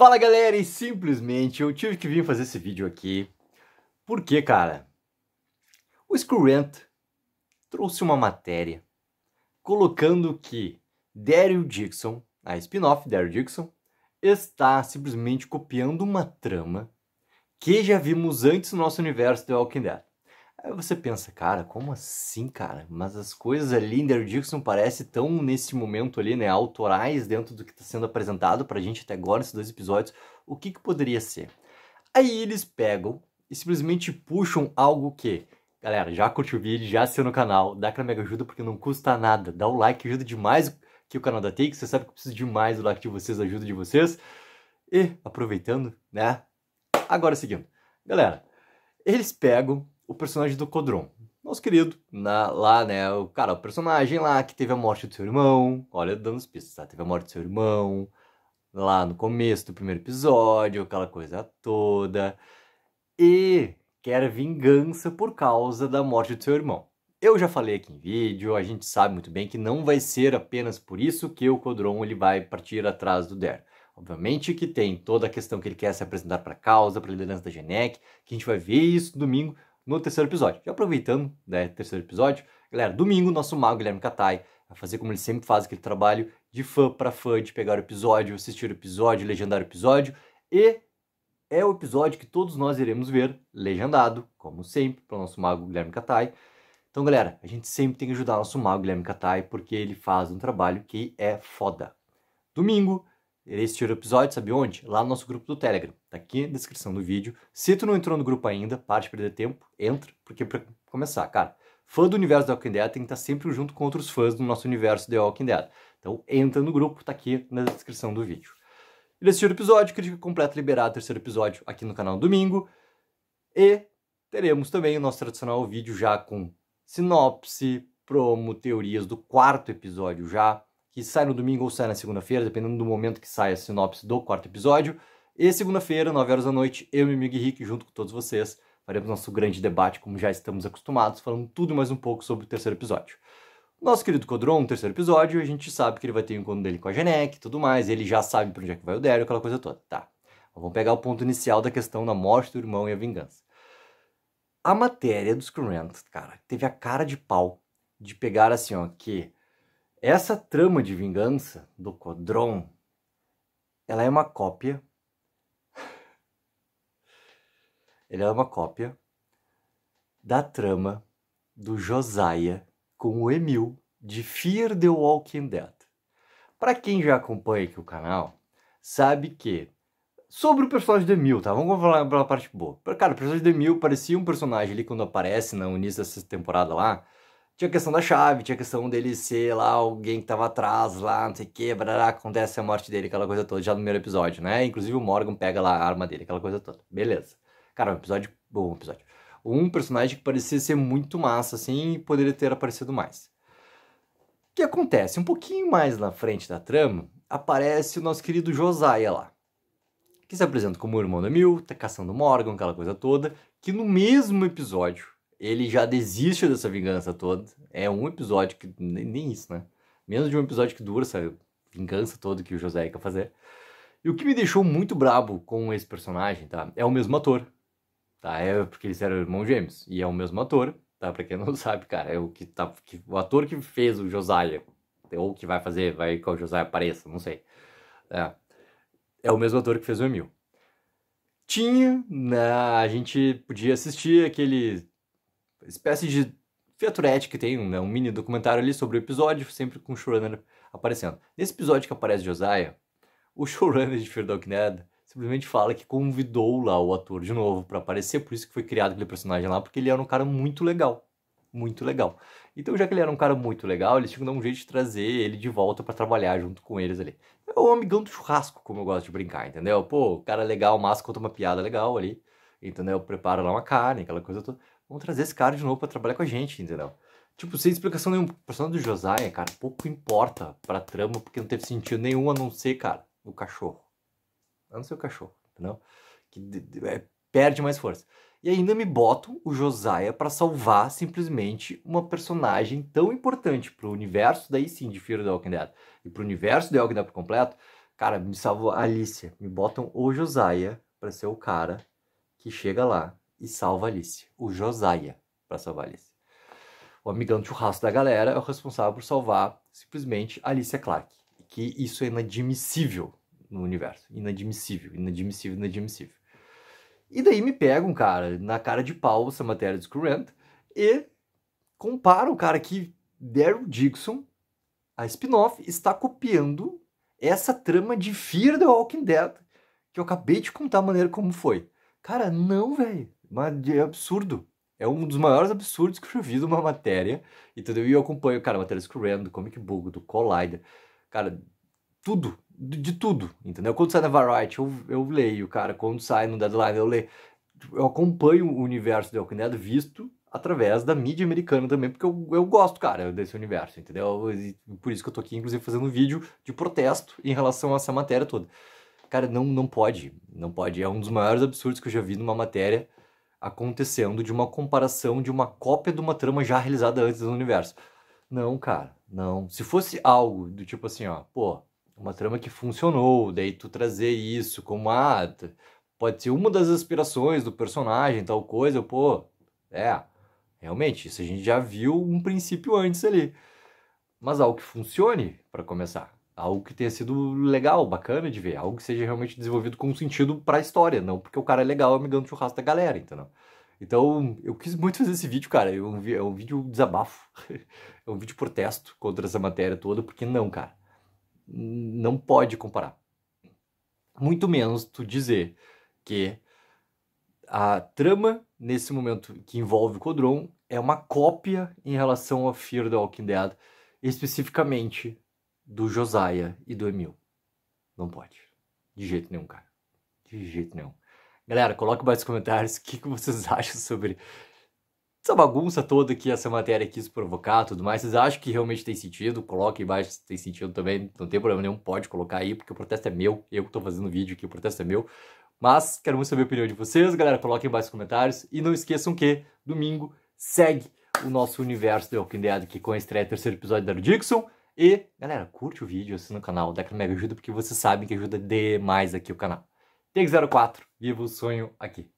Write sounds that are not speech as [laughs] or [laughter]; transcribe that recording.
Fala galera, e simplesmente eu tive que vir fazer esse vídeo aqui porque, cara, o Scrant trouxe uma matéria colocando que Daryl Dixon, a spin-off Daryl Dixon, está simplesmente copiando uma trama que já vimos antes no nosso universo The Walking Dead. Aí você pensa, cara, como assim, cara? Mas as coisas ali em Daryl Dixon parece tão, nesse momento ali, né, autorais dentro do que está sendo apresentado pra gente até agora, esses dois episódios. O que que poderia ser? Aí eles pegam e simplesmente puxam algo que... Galera, já curte o vídeo, já assina o canal, dá aquela mega ajuda porque não custa nada. Dá o like, ajuda demais que o canal da Take, você sabe que eu preciso demais do like de vocês, da ajuda de vocês. E, aproveitando, né, agora é seguindo. Galera, eles pegam o personagem do Codron. Nosso querido, na, lá, né? O cara, o personagem lá que teve a morte do seu irmão. Olha, dando as pistas, tá? Teve a morte do seu irmão. Lá no começo do primeiro episódio, aquela coisa toda. E quer vingança por causa da morte do seu irmão. Eu já falei aqui em vídeo, a gente sabe muito bem que não vai ser apenas por isso que o Codron ele vai partir atrás do Der. Obviamente que tem toda a questão que ele quer se apresentar para a causa, para a liderança da Genec, que a gente vai ver isso domingo, no terceiro episódio. Já aproveitando, né, terceiro episódio, galera, domingo nosso mago Guilherme Catai vai fazer como ele sempre faz aquele trabalho de fã para fã, de pegar o episódio, assistir o episódio, legendar o episódio e é o episódio que todos nós iremos ver legendado, como sempre, para o nosso mago Guilherme Katai. Então, galera, a gente sempre tem que ajudar nosso mago Guilherme Katai, porque ele faz um trabalho que é foda. Domingo, este episódio, sabe onde? Lá no nosso grupo do Telegram. Tá aqui na descrição do vídeo. Se tu não entrou no grupo ainda, para de perder tempo, entra, porque para começar, cara, fã do universo The Walking Dead tem que estar tá sempre junto com outros fãs do nosso universo The Walking Dead. Então entra no grupo, tá aqui na descrição do vídeo. assistiu o episódio, crítica completa liberada, terceiro episódio aqui no canal domingo. E teremos também o nosso tradicional vídeo já com sinopse, promo, teorias do quarto episódio já que sai no domingo ou sai na segunda-feira, dependendo do momento que sai a sinopse do quarto episódio. E segunda-feira, 9 horas da noite, eu, e o Miguel Henrique, junto com todos vocês, faremos nosso grande debate, como já estamos acostumados, falando tudo mais um pouco sobre o terceiro episódio. Nosso querido Codron, terceiro episódio, a gente sabe que ele vai ter um encontro dele com a Genek e tudo mais, ele já sabe para onde é que vai o Daryl, aquela coisa toda, tá. vamos pegar o ponto inicial da questão da morte do irmão e a vingança. A matéria dos Screen cara, teve a cara de pau de pegar assim, ó, que essa trama de vingança do Codron, ela é uma cópia. [laughs] Ela é uma cópia da trama do Josiah com o Emil de Fear the Walking Dead. Para quem já acompanha aqui o canal, sabe que sobre o personagem do Emil, tá? Vamos falar pela parte boa. Cara, o personagem do Emil parecia um personagem ali quando aparece no início dessa temporada lá, tinha a questão da chave, tinha a questão dele ser lá alguém que tava atrás, lá, não sei o que, barará, acontece a morte dele, aquela coisa toda, já no primeiro episódio, né? Inclusive o Morgan pega lá a arma dele, aquela coisa toda. Beleza. Cara, um episódio bom, um episódio. Um personagem que parecia ser muito massa, assim, e poderia ter aparecido mais. O que acontece? Um pouquinho mais na frente da trama, aparece o nosso querido Josiah lá. Que se apresenta como o irmão da Mil, tá caçando o Morgan, aquela coisa toda, que no mesmo episódio ele já desiste dessa vingança toda. É um episódio que. Nem, nem, isso, né? Menos de um episódio que dura essa vingança toda que o José quer fazer. E o que me deixou muito brabo com esse personagem, tá? É o mesmo ator. Tá? É porque eles eram irmãos gêmeos. E é o mesmo ator, tá? Pra quem não [laughs] sabe, cara, é o que tá. Que, o ator que fez o Josiah. Ou que vai fazer, vai que o Josiah apareça, não sei. É, é o mesmo ator que fez o Emil tinha, né, a gente podia assistir aquele espécie de featurette que tem né, um mini documentário ali sobre o episódio, sempre com o showrunner aparecendo. Nesse episódio que aparece Josiah, o showrunner de Fear Dog Ned simplesmente fala que convidou lá o ator de novo para aparecer, por isso que foi criado aquele personagem lá, porque ele era um cara muito legal. Muito legal. Então, já que ele era um cara muito legal, eles tinham que dar um jeito de trazer ele de volta para trabalhar junto com eles ali. É o amigão do churrasco, como eu gosto de brincar, entendeu? Pô, cara é legal, massa, conta uma piada legal ali, entendeu? Prepara lá uma carne, aquela coisa toda. Vamos trazer esse cara de novo para trabalhar com a gente, entendeu? Tipo, sem explicação nenhuma. O personagem do Josiah, cara, pouco importa pra trama, porque não teve sentido nenhum a não ser, cara, o cachorro. A não ser o cachorro, entendeu? Que é, perde mais força. E ainda me botam o Josiah para salvar simplesmente uma personagem tão importante pro universo, daí sim, de Fear the Walking Dead, e pro universo do Walking Dead por completo. Cara, me salvou a Alicia. Me botam o Josiah para ser o cara que chega lá e salva Alice. O Josiah para salvar Alice. O amigão de churrasco da galera é o responsável por salvar simplesmente Alicia Clark. Que isso é inadmissível no universo. Inadmissível, inadmissível, inadmissível. E daí me pegam, cara, na cara de pau essa matéria de Scrant e compara o cara, que Daryl Dixon, a spin-off, está copiando essa trama de Fear the Walking Dead que eu acabei de contar a maneira como foi. Cara, não, velho. Mas é absurdo. É um dos maiores absurdos que eu já vi de uma matéria, entendeu? E eu acompanho, cara, matérias do Random, do Comic Book, do Collider, cara, tudo, de, de, tudo, entendeu? Quando sai na Variety, eu, eu leio, cara, quando sai no Deadline, eu leio. Eu acompanho o universo do Walking visto através da mídia americana também, porque eu, eu gosto, cara, desse universo, entendeu? E por isso que eu tô aqui, inclusive, fazendo um vídeo de protesto em relação a essa matéria toda. Cara, não, não pode, não pode. É um dos maiores absurdos que eu já vi numa matéria acontecendo de uma comparação de uma cópia de uma trama já realizada antes no universo. Não, cara, não. Se fosse algo do tipo assim, ó, pô, uma trama que funcionou, daí tu trazer isso como ah, pode ser uma das aspirações do personagem, tal coisa, pô, é, realmente, isso a gente já viu um princípio antes ali. Mas algo que funcione, para começar algo que tenha sido legal, bacana de ver, algo que seja realmente desenvolvido com sentido para a história, não porque o cara é legal amigando o churrasco da galera, entendeu? Então, eu quis muito fazer esse vídeo, cara. É um, é um vídeo desabafo. [laughs] é um vídeo protesto contra essa matéria toda, porque não, cara. Não pode comparar. Muito menos tu dizer que a trama, nesse momento que envolve o Codron, é uma cópia em relação a Fear the Walking Dead, especificamente do Josiah e do Emil. Não pode. De jeito nenhum, cara. De jeito nenhum. Galera, coloque mais nos comentários o que, que vocês acham sobre essa bagunça toda que essa matéria quis provocar tudo mais. Vocês acham que realmente tem sentido? Coloque embaixo se tem sentido também. Não tem problema nenhum, pode colocar aí, porque o protesto é meu. Eu que tô fazendo vídeo aqui, o protesto é meu. Mas quero muito saber a opinião de vocês, galera. Coloquem embaixo nos comentários. E não esqueçam que domingo segue o nosso universo de Walking Dead aqui com a estreia do terceiro episódio da Dixon. E, galera, curte o vídeo, assina o canal, dá aquela mega ajuda, porque vocês sabem que ajuda demais aqui o canal. TX04, viva o sonho aqui.